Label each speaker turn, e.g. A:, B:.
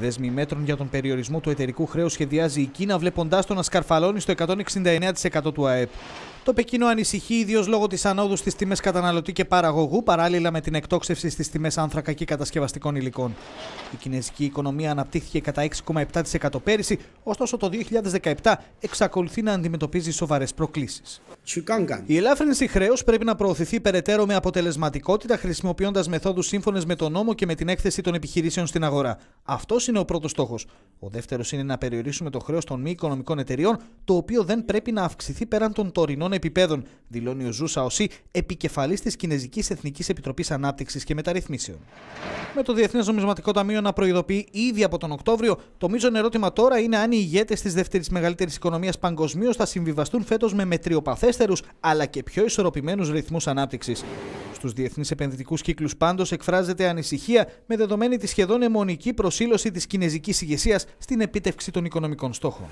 A: Δέσμη μέτρων για τον περιορισμό του εταιρικού χρέου σχεδιάζει η Κίνα, βλέποντάς το να σκαρφαλώνει στο 169% του ΑΕΠ. Το Πεκίνο ανησυχεί ιδίως λόγω της ανόδου στις τιμές καταναλωτή και παραγωγού, παράλληλα με την εκτόξευση στις τιμές άνθρακα και κατασκευαστικών υλικών. Η κινέζικη οικονομία αναπτύχθηκε κατά 6,7% πέρυσι, ωστόσο το 2017 εξακολουθεί να αντιμετωπίζει σοβαρές προκλήσεις. Η ελάφρυνση χρέους πρέπει να προωθηθεί περαιτέρω με αποτελεσματικότητα χρησιμοποιώντας μεθόδους σύμφωνες με τον νόμο και με την έκθεση των επιχειρήσεων στην αγορά. Αυτός είναι ο πρώτος στόχος. Ο δεύτερος είναι να περιορίσουμε το χρέος των μη οικονομικών εταιριών, το οποίο δεν πρέπει να αυξηθεί πέραν των τωρινών επιπέδων, δηλώνει ο Ζου Σαοσί, επικεφαλής της Κινέζικης Εθνικής Επιτροπής Ανάπτυξης και Μεταρρυθμίσεων με το Διεθνές Νομισματικό Ταμείο να προειδοποιεί ήδη από τον Οκτώβριο. Το μείζον ερώτημα τώρα είναι αν οι ηγέτες της δεύτερης μεγαλύτερης οικονομίας παγκοσμίως θα συμβιβαστούν φέτος με μετριοπαθέστερους αλλά και πιο ισορροπημένους ρυθμούς ανάπτυξης. Στους διεθνείς επενδυτικούς κύκλους, πάντως, εκφράζεται ανησυχία με δεδομένη τη σχεδόν αιμονική προσήλωση της κινέζικης ηγεσίας στην επίτευξη των οικονομικών στόχων.